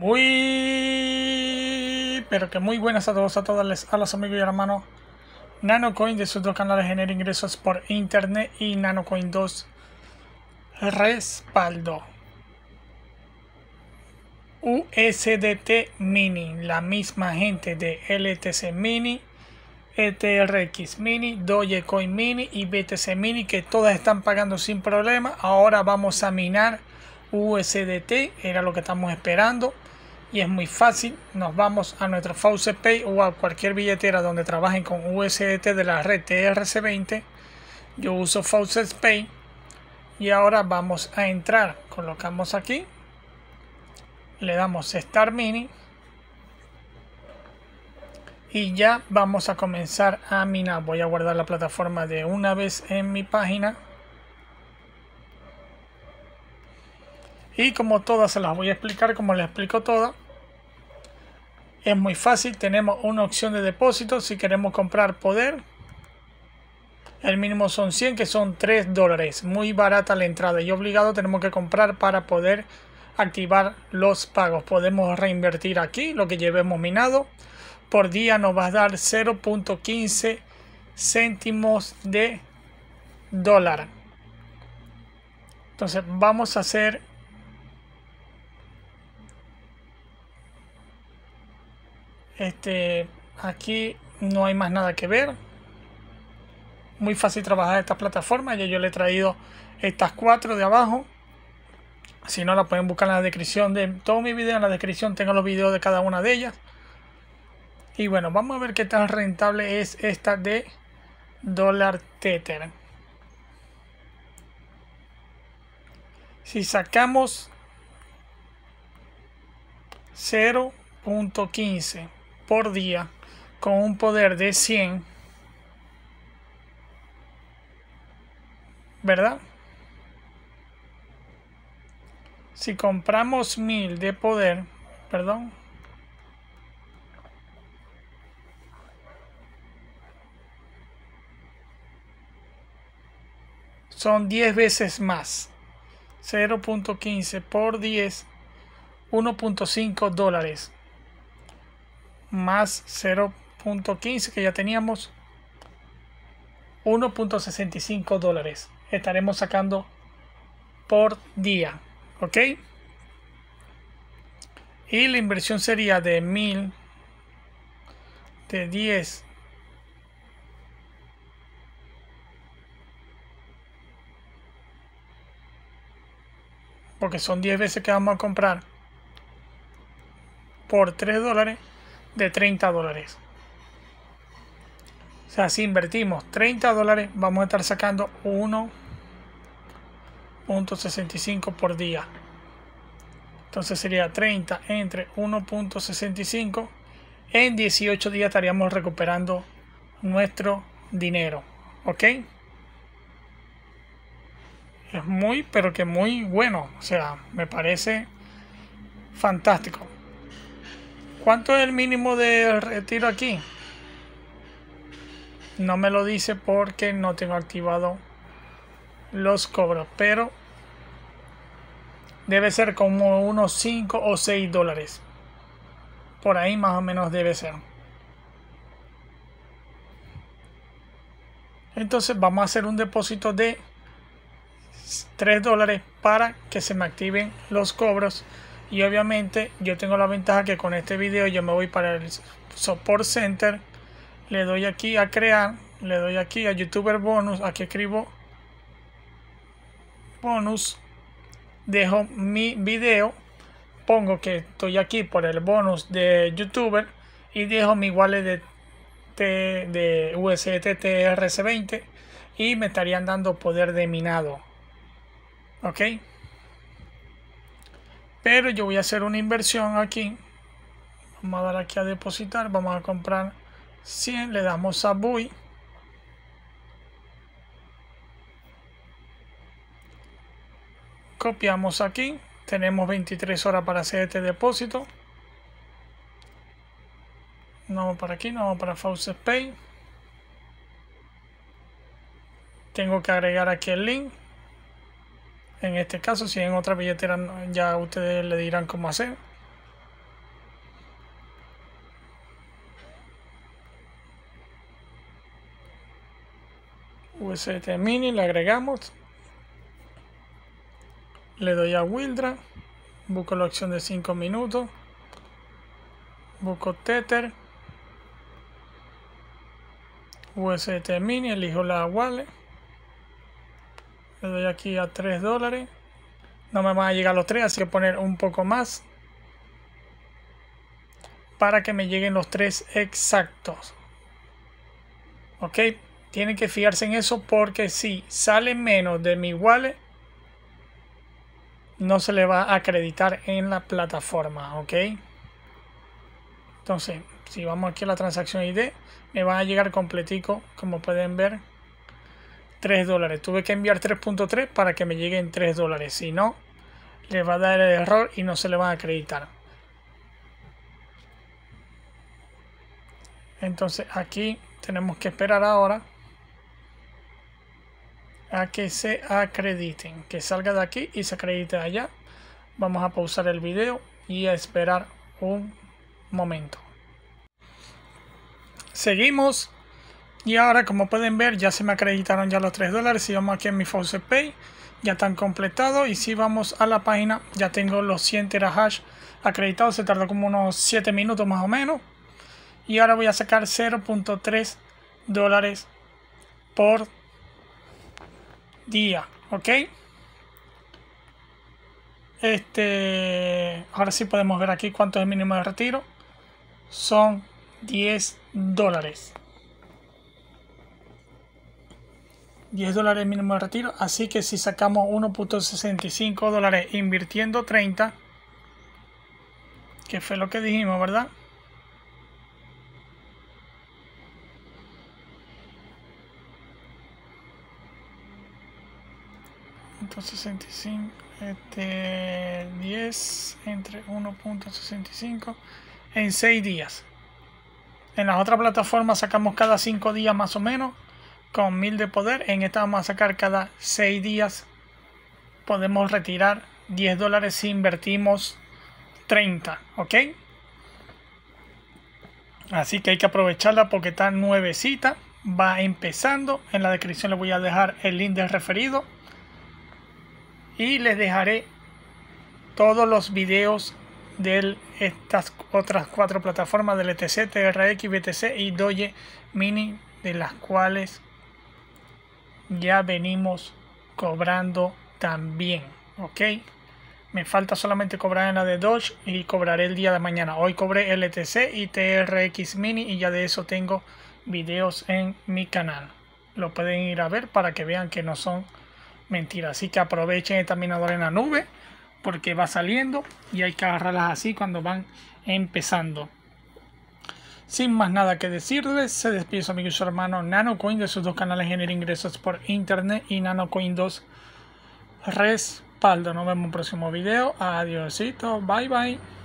Muy, pero que muy buenas a todos, a todas, a los amigos y hermanos. NanoCoin de sus dos canales genera ingresos por internet y NanoCoin 2 respaldo. USDT Mini, la misma gente de LTC Mini, ETRX Mini, Dogecoin Mini y BTC Mini que todas están pagando sin problema. Ahora vamos a minar USDT, era lo que estamos esperando y es muy fácil. Nos vamos a nuestro Faucet Pay o a cualquier billetera donde trabajen con USDT de la red TRC20. Yo uso Faucet Pay y ahora vamos a entrar. Colocamos aquí, le damos Start Mini y ya vamos a comenzar a minar. Voy a guardar la plataforma de una vez en mi página. Y como todas se las voy a explicar como les explico todas, es muy fácil, tenemos una opción de depósito si queremos comprar poder. El mínimo son 100 que son 3 dólares, muy barata la entrada y obligado tenemos que comprar para poder activar los pagos. Podemos reinvertir aquí lo que llevemos minado. Por día nos va a dar 0.15 céntimos de dólar. Entonces vamos a hacer Este, aquí no hay más nada que ver. Muy fácil trabajar esta plataforma. Ya yo le he traído estas cuatro de abajo. Si no, la pueden buscar en la descripción de todo mi video. En la descripción tengo los videos de cada una de ellas. Y bueno, vamos a ver qué tan rentable es esta de dólar Tether. Si sacamos 0.15 por día con un poder de 100, ¿verdad? Si compramos 1000 de poder, perdón. Son 10 veces más. 0.15 por 10, 1.5 dólares más 0.15 que ya teníamos 1.65 dólares estaremos sacando por día ok y la inversión sería de 1000 de 10 porque son 10 veces que vamos a comprar por 3 dólares de 30 dólares. O sea, si invertimos 30 dólares, vamos a estar sacando 1.65 por día. Entonces sería 30 entre 1.65. En 18 días estaríamos recuperando nuestro dinero. ¿Ok? Es muy, pero que muy bueno. O sea, me parece fantástico. ¿Cuánto es el mínimo de retiro aquí? No me lo dice porque no tengo activado los cobros, pero debe ser como unos 5 o 6 dólares. Por ahí más o menos debe ser. Entonces vamos a hacer un depósito de 3 dólares para que se me activen los cobros y obviamente yo tengo la ventaja que con este video yo me voy para el support center le doy aquí a crear le doy aquí a youtuber bonus aquí escribo bonus dejo mi video pongo que estoy aquí por el bonus de youtuber y dejo mi wallet de, de, USDT TRC20 y me estarían dando poder de minado ok pero yo voy a hacer una inversión aquí vamos a dar aquí a depositar vamos a comprar 100 le damos a buy copiamos aquí tenemos 23 horas para hacer este depósito no vamos para aquí, no vamos para false Pay tengo que agregar aquí el link en este caso, si en otra billetera ya ustedes le dirán cómo hacer. USDT Mini, le agregamos. Le doy a Wildra. Busco la opción de 5 minutos. Busco Tether. USDT Mini, elijo la wallet. Le doy aquí a 3 dólares. No me van a llegar los 3, así que poner un poco más. Para que me lleguen los 3 exactos. Ok, tienen que fijarse en eso porque si sale menos de mi wallet, no se le va a acreditar en la plataforma. Ok. Entonces, si vamos aquí a la transacción ID, me va a llegar completico, como pueden ver. 3 dólares. Tuve que enviar 3.3 para que me lleguen 3 dólares. Si no, le va a dar el error y no se le van a acreditar. Entonces aquí tenemos que esperar ahora a que se acrediten. Que salga de aquí y se acredite allá. Vamos a pausar el video y a esperar un momento. Seguimos y ahora, como pueden ver, ya se me acreditaron ya los 3 dólares. Si vamos aquí en mi Faucet Pay, ya están completados. Y si vamos a la página, ya tengo los 100 terahash acreditados. Se tardó como unos 7 minutos más o menos. Y ahora voy a sacar 0.3 dólares por día. ¿Ok? Este, ahora sí podemos ver aquí cuánto es el mínimo de retiro. Son 10 dólares. 10 dólares mínimo de retiro. Así que si sacamos 1.65 dólares invirtiendo 30, que fue lo que dijimos, ¿verdad? 1.65... este, 10 entre 1.65 en 6 días. En las otras plataformas sacamos cada 5 días más o menos con mil de poder. En esta vamos a sacar cada seis días. Podemos retirar 10 dólares si invertimos 30, ¿ok? Así que hay que aprovecharla porque está nuevecita. Va empezando. En la descripción les voy a dejar el link del referido. Y les dejaré todos los videos de estas otras cuatro plataformas del ETC, TRX, BTC y Doge Mini, de las cuales ya venimos cobrando también, ¿ok? Me falta solamente cobrar en la de Dodge y cobraré el día de mañana. Hoy cobré LTC y TRX Mini y ya de eso tengo videos en mi canal. Lo pueden ir a ver para que vean que no son mentiras. Así que aprovechen el terminador en la nube porque va saliendo y hay que agarrarlas así cuando van empezando. Sin más nada que decirles, se despide su amigo y su hermano NanoCoin de sus dos canales Genera Ingresos por Internet y NanoCoin 2 Respaldo. Nos vemos en un próximo video. Adiósito. Bye bye.